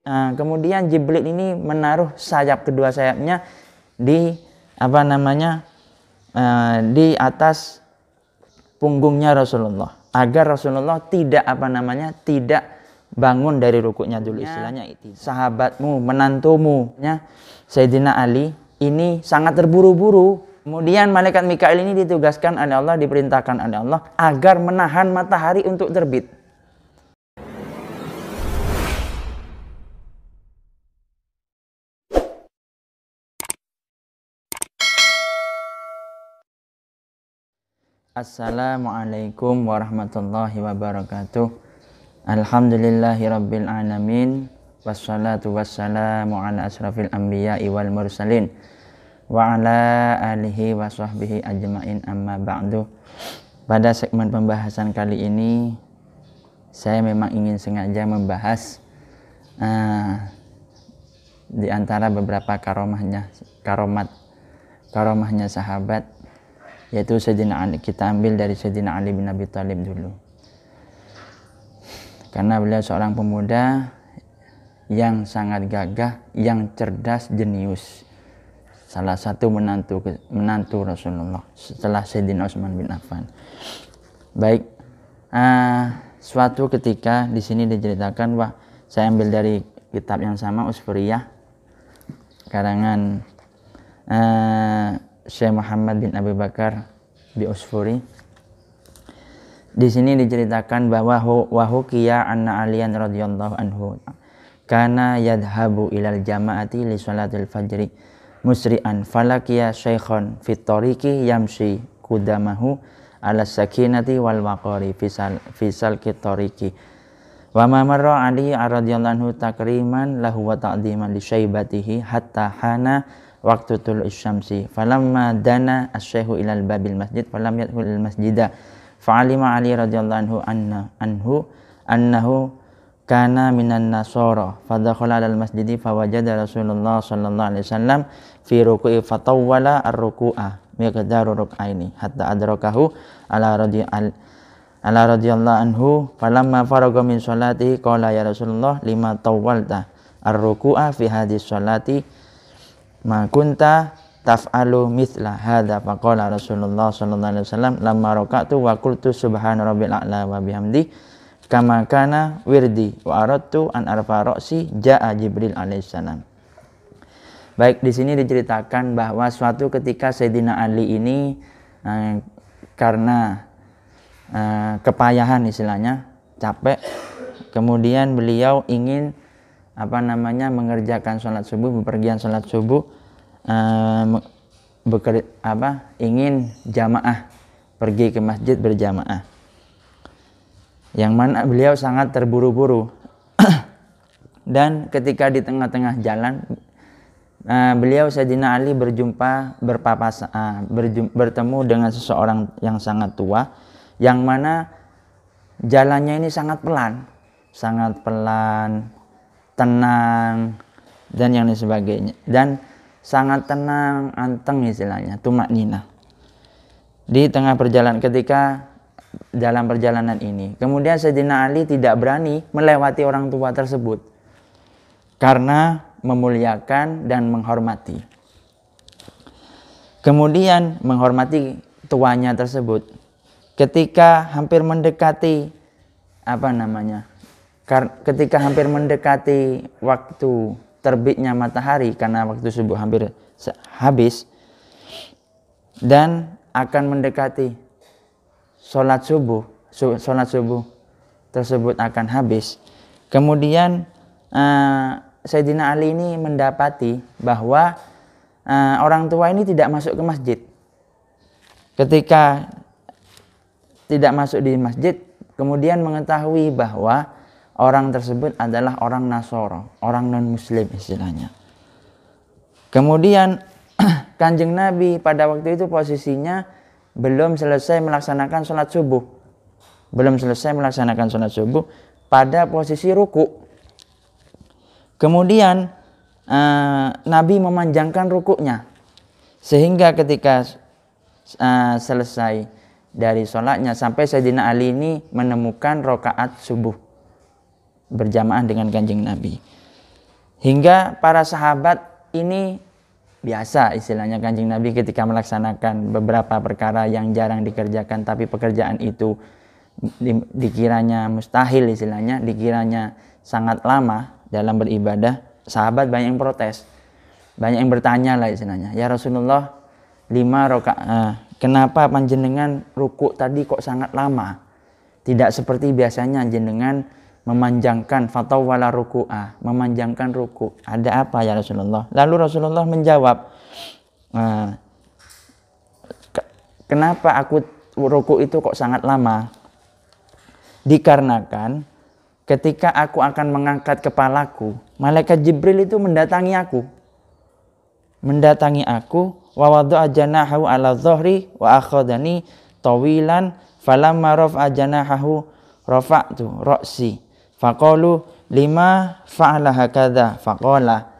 Nah, kemudian jiblit ini menaruh sayap kedua sayapnya di apa namanya eh, di atas punggungnya Rasulullah agar Rasulullah tidak apa namanya tidak bangun dari rukuknya dulu iya. istilahnya itu sahabatmu menantumu ya Sayyidina Ali ini sangat terburu-buru kemudian malaikat Mikail ini ditugaskan oleh Allah diperintahkan oleh Allah agar menahan matahari untuk terbit Assalamualaikum warahmatullahi wabarakatuh. Alhamdulillahirabbil alamin. Wassalatu wassalamu ala asrafil anbiya wal mursalin wa ala alihi wa sahbihi ajmain amma ba'du. Pada segmen pembahasan kali ini saya memang ingin sengaja membahas uh, di antara beberapa karomahnya karomat karomahnya sahabat yaitu Sayyidina Ali kita ambil dari Sayyidina Ali bin Abi Thalib dulu karena beliau seorang pemuda yang sangat gagah, yang cerdas, jenius. Salah satu menantu menantu Rasulullah setelah Sayyidina Utsman bin Affan. Baik, uh, suatu ketika di sini diceritakan wah saya ambil dari kitab yang sama Usfuriyah karangan ah, Syekh Muhammad bin Abu Bakar di Usfuri. Di sini diceritakan bahwa wahukiya anna aliyan radhiyallahu anhu kana yadhabu ilal jama'ati li salatil fajri musri'an falakiya syaikhon fit tariqi yamshi kudamahu ala sakinati wal waqari fisal fisal kitoriki wa ma marra ali radhiyallahu anhu takriman lahu wa ta'diman li syaibatihi hatta hana waktu tul isyamsi falamma dana asyahu ilal babil masjid falam yadkhul masjidah. masjida fa'alima ali radhiyallahu anhu anna anhu annahu kana minan nasara fadakhala al masjidi fawajada rasulullah sallallahu alaihi wasallam fi ruku'i fatawwala ar miqdaru ruk'aini hatta adrakahu ala radhi al ala radhiyallahu anhu falamma faraga min salati qala ya rasulullah lima tawwalta ar-ruku'a fi hadhihi salati ma kunta taf'alu mithla hadza faqala Rasulullah sallallahu alaihi wasallam lamma raka'tu wa qultu subhana rabbil a'la wa bihamdi kama kana wirdi wa aradtu an arfa ra'si ja'a Jibril alaihissalam Baik di sini diceritakan bahwa suatu ketika Sayyidina Ali ini eh, karena eh, kepayahan istilahnya capek kemudian beliau ingin apa namanya mengerjakan sholat subuh bepergian sholat subuh uh, beker, apa ingin jamaah pergi ke masjid berjamaah yang mana beliau sangat terburu-buru dan ketika di tengah-tengah jalan uh, beliau Sayyidina Ali berjumpa berpapas uh, berjum, bertemu dengan seseorang yang sangat tua yang mana jalannya ini sangat pelan sangat pelan tenang dan yang lain sebagainya dan sangat tenang anteng istilahnya tumak nina di tengah perjalanan ketika dalam perjalanan ini kemudian Sayyidina Ali tidak berani melewati orang tua tersebut karena memuliakan dan menghormati kemudian menghormati tuanya tersebut ketika hampir mendekati apa namanya ketika hampir mendekati waktu terbitnya matahari karena waktu subuh hampir habis dan akan mendekati sholat subuh sholat subuh tersebut akan habis kemudian uh, Sayyidina Ali ini mendapati bahwa uh, orang tua ini tidak masuk ke masjid ketika tidak masuk di masjid kemudian mengetahui bahwa orang tersebut adalah orang Nasoro, orang non-muslim istilahnya. Kemudian kanjeng Nabi pada waktu itu posisinya belum selesai melaksanakan sholat subuh. Belum selesai melaksanakan sholat subuh pada posisi ruku. Kemudian eh, Nabi memanjangkan rukuknya. Sehingga ketika eh, selesai dari sholatnya sampai Sayyidina Ali ini menemukan rokaat subuh berjamaah dengan kanjeng Nabi. Hingga para sahabat ini biasa istilahnya kanjeng Nabi ketika melaksanakan beberapa perkara yang jarang dikerjakan tapi pekerjaan itu di, dikiranya mustahil istilahnya dikiranya sangat lama dalam beribadah sahabat banyak yang protes banyak yang bertanya lah istilahnya ya Rasulullah lima roka eh, kenapa panjenengan ruku tadi kok sangat lama tidak seperti biasanya jenengan memanjangkan fatawala ruku'a, memanjangkan ruku. Ada apa ya Rasulullah? Lalu Rasulullah menjawab, eh, kenapa aku ruku itu kok sangat lama? Dikarenakan ketika aku akan mengangkat kepalaku, malaikat Jibril itu mendatangi aku. Mendatangi aku, wa wada'a janahu ala zohri wa towilan tawilan falamma raf'a rofak tu ra'si. Faqalu lima fa'ala hakadha faqala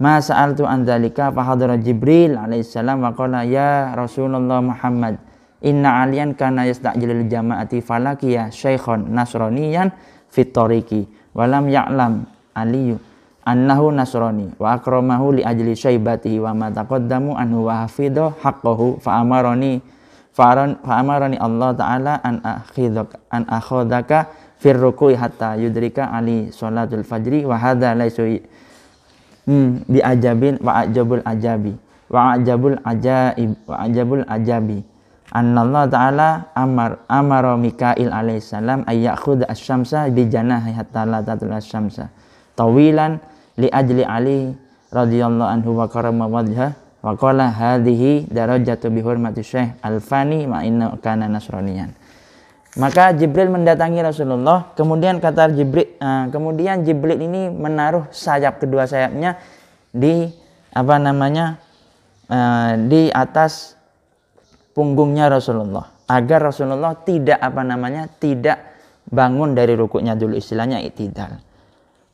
ma sa'altu an dzalika fa hadara Jibril alaihissalam wa qala ya Rasulullah Muhammad inna aliyan kana yasta'jilul jama'ati falakiya syaikhon tariqi fitoriki walam ya'lam aliyu annahu nasroni wa akramahu li ajli syaibatihi wa ma taqaddamu anhu wa hakohu haqqahu fa amarani fa amarani Allah taala an akhidhaka an akhodaka firroku hatta yudrika ali sholatul fajri wa hadza laisu hmm, bi ajabin wa ajabul ajabi wa ajabul ajaib wa ajabul ajabi Allah ta'ala amar amara Mikail alaihissalam ayyakhud asy-syamsa bi janahi hatta la tatul asy-syamsa tawilan li ajli ali radhiyallahu anhu wa karama wajha wa qala hadhihi darajatu bi hurmati syekh al-fani ma inna kana nasraniyan maka Jibril mendatangi Rasulullah, kemudian kata Jibril, uh, kemudian Jibril ini menaruh sayap kedua sayapnya di apa namanya uh, di atas punggungnya Rasulullah agar Rasulullah tidak apa namanya tidak bangun dari rukuknya dulu istilahnya itidal.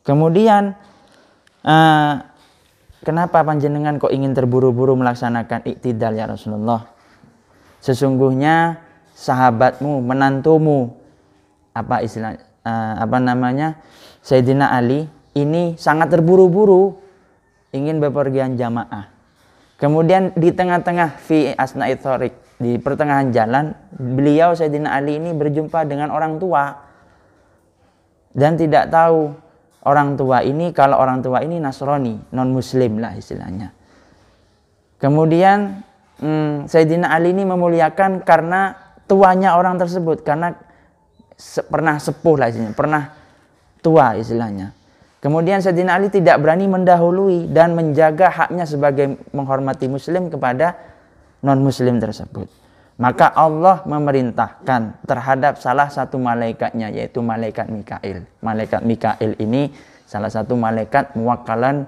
Kemudian uh, kenapa panjenengan kok ingin terburu-buru melaksanakan itidal ya Rasulullah? Sesungguhnya sahabatmu, menantumu. Apa istilah uh, apa namanya? Sayyidina Ali ini sangat terburu-buru ingin bepergian jamaah. Kemudian di tengah-tengah fi asna itorik di pertengahan jalan, beliau Sayyidina Ali ini berjumpa dengan orang tua dan tidak tahu orang tua ini kalau orang tua ini Nasrani, non muslim lah istilahnya. Kemudian hmm, Sayyidina Ali ini memuliakan karena tuanya orang tersebut karena se pernah sepuh lah istilahnya, pernah tua istilahnya. Kemudian Sayyidina Ali tidak berani mendahului dan menjaga haknya sebagai menghormati muslim kepada non muslim tersebut. Maka Allah memerintahkan terhadap salah satu malaikatnya yaitu malaikat Mikail. Malaikat Mikail ini salah satu malaikat muwakkalan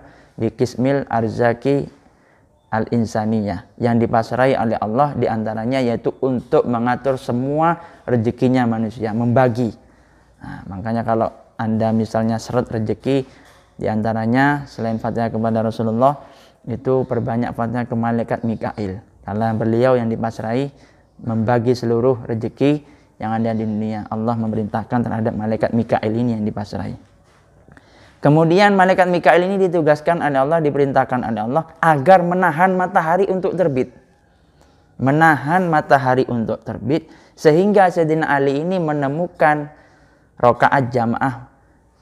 Kismil arzaki al-insaniyah yang dipasrai oleh Allah diantaranya yaitu untuk mengatur semua rezekinya manusia, membagi. Nah, makanya kalau Anda misalnya seret rezeki diantaranya selain fatnya kepada Rasulullah itu perbanyak fatnya ke malaikat Mikail karena beliau yang dipasrai membagi seluruh rezeki yang ada di dunia. Allah memerintahkan terhadap malaikat Mikail ini yang dipasrai. Kemudian malaikat Mikail ini ditugaskan oleh Allah, diperintahkan oleh Allah agar menahan matahari untuk terbit. Menahan matahari untuk terbit sehingga Sayyidina Ali ini menemukan rokaat jamaah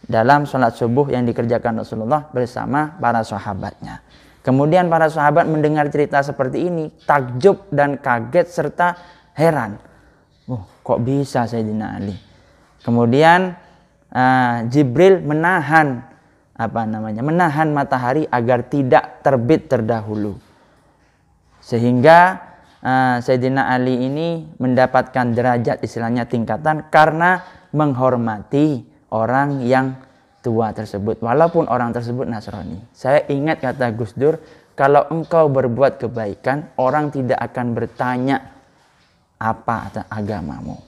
dalam sholat subuh yang dikerjakan Rasulullah bersama para sahabatnya. Kemudian para sahabat mendengar cerita seperti ini takjub dan kaget serta heran. Oh, kok bisa Sayyidina Ali? Kemudian uh, Jibril menahan apa namanya menahan matahari agar tidak terbit terdahulu sehingga uh, Sayyidina Ali ini mendapatkan derajat istilahnya tingkatan karena menghormati orang yang tua tersebut walaupun orang tersebut Nasrani saya ingat kata Gus Dur kalau engkau berbuat kebaikan orang tidak akan bertanya apa agamamu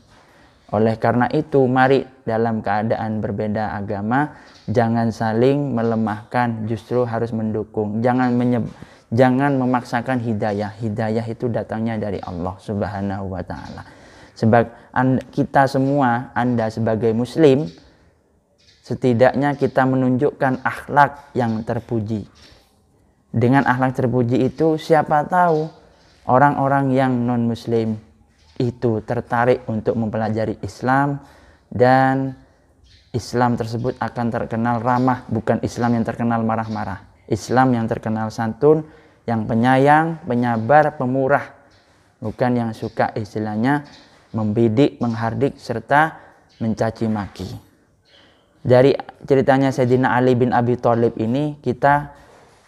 oleh karena itu, mari dalam keadaan berbeda agama, jangan saling melemahkan, justru harus mendukung. Jangan menyeb jangan memaksakan hidayah. Hidayah itu datangnya dari Allah Subhanahu wa taala. Sebab kita semua, Anda sebagai muslim, setidaknya kita menunjukkan akhlak yang terpuji. Dengan akhlak terpuji itu siapa tahu orang-orang yang non muslim itu tertarik untuk mempelajari Islam dan Islam tersebut akan terkenal ramah, bukan Islam yang terkenal marah-marah. Islam yang terkenal santun, yang penyayang, penyabar, pemurah, bukan yang suka istilahnya membidik, menghardik serta mencaci maki. Dari ceritanya Sayyidina Ali bin Abi Thalib ini kita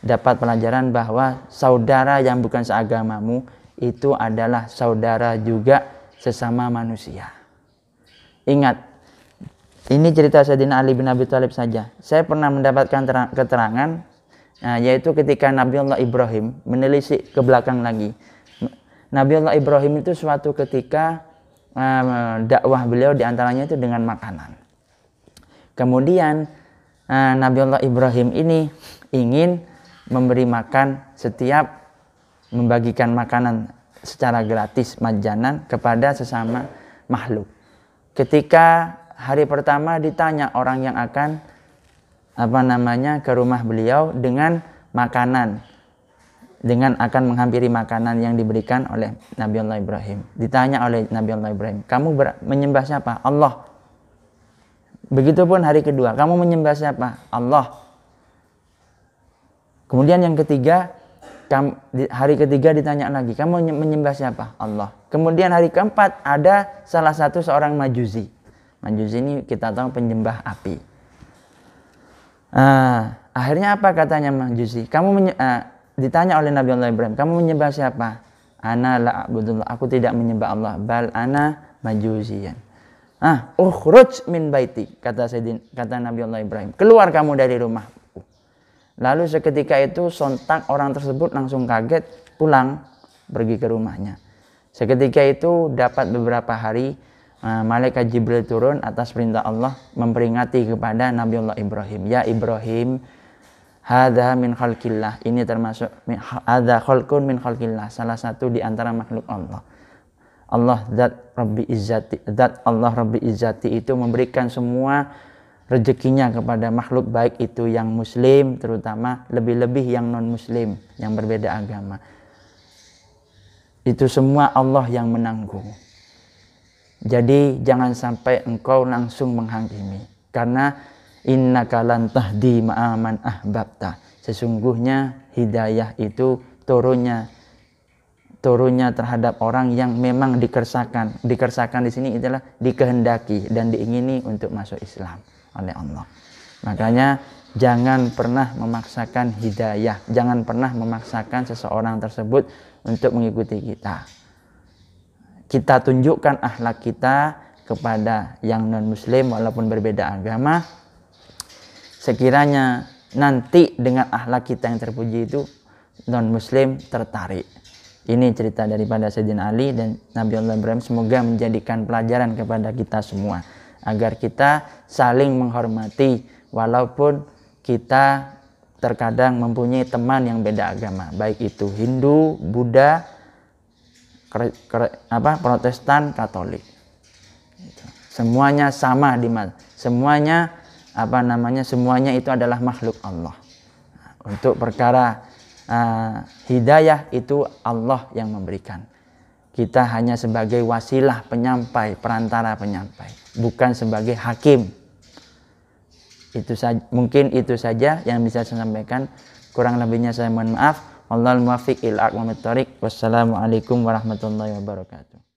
dapat pelajaran bahwa saudara yang bukan seagamamu itu adalah saudara juga sesama manusia. Ingat, ini cerita Sayyidina Ali bin Abi Thalib saja. Saya pernah mendapatkan keterangan nah, yaitu ketika Nabi Allah Ibrahim menelisik ke belakang lagi. Nabi Allah Ibrahim itu suatu ketika dakwah beliau diantaranya itu dengan makanan. Kemudian eh, Nabi Allah Ibrahim ini ingin memberi makan setiap membagikan makanan secara gratis majanan kepada sesama makhluk. Ketika hari pertama ditanya orang yang akan apa namanya ke rumah beliau dengan makanan dengan akan menghampiri makanan yang diberikan oleh Nabi Allah Ibrahim. Ditanya oleh Nabi Allah Ibrahim, kamu menyembah siapa? Allah. Begitupun hari kedua, kamu menyembah siapa? Allah. Kemudian yang ketiga, hari ketiga ditanya lagi, kamu menyembah siapa? Allah. Kemudian hari keempat ada salah satu seorang majusi. Majusi ini kita tahu penyembah api. Uh, akhirnya apa katanya majusi? Kamu uh, ditanya oleh Nabi Allah Ibrahim, kamu menyembah siapa? Ana la Aku tidak menyembah Allah. Bal ana majusian. Ah, ukhruj min baiti kata Sayyidin, kata Nabi Allah Ibrahim. Keluar kamu dari rumah Lalu seketika itu sontak orang tersebut langsung kaget pulang pergi ke rumahnya. Seketika itu dapat beberapa hari eh, malaikat Jibril turun atas perintah Allah memperingati kepada Nabi Allah Ibrahim, "Ya Ibrahim, hadha min khalqillah." Ini termasuk hadha khalqun min khalqillah, salah satu di antara makhluk Allah. Allah zat Rabbi Izzati, zat Allah Rabbi Izzati itu memberikan semua rezekinya kepada makhluk baik itu yang muslim terutama lebih-lebih yang non muslim yang berbeda agama itu semua Allah yang menanggung jadi jangan sampai engkau langsung menghakimi karena inna kalan tahdi ma'aman ahbabta sesungguhnya hidayah itu turunnya turunnya terhadap orang yang memang dikersakan dikersakan di sini itulah dikehendaki dan diingini untuk masuk Islam oleh Allah. Makanya jangan pernah memaksakan hidayah, jangan pernah memaksakan seseorang tersebut untuk mengikuti kita. Kita tunjukkan akhlak kita kepada yang non-muslim walaupun berbeda agama. Sekiranya nanti dengan akhlak kita yang terpuji itu non-muslim tertarik. Ini cerita daripada Sayyidina Ali dan Nabi Allah Ibrahim semoga menjadikan pelajaran kepada kita semua agar kita saling menghormati walaupun kita terkadang mempunyai teman yang beda agama baik itu Hindu, Buddha, kre, kre, apa Protestan, Katolik. Semuanya sama di semuanya apa namanya semuanya itu adalah makhluk Allah. Untuk perkara uh, hidayah itu Allah yang memberikan. Kita hanya sebagai wasilah penyampai, perantara penyampai bukan sebagai hakim. Itu saja, mungkin itu saja yang bisa saya sampaikan. Kurang lebihnya saya mohon maaf. Wallahul muwaffiq ila aqwamit thoriq. Wassalamualaikum warahmatullahi wabarakatuh.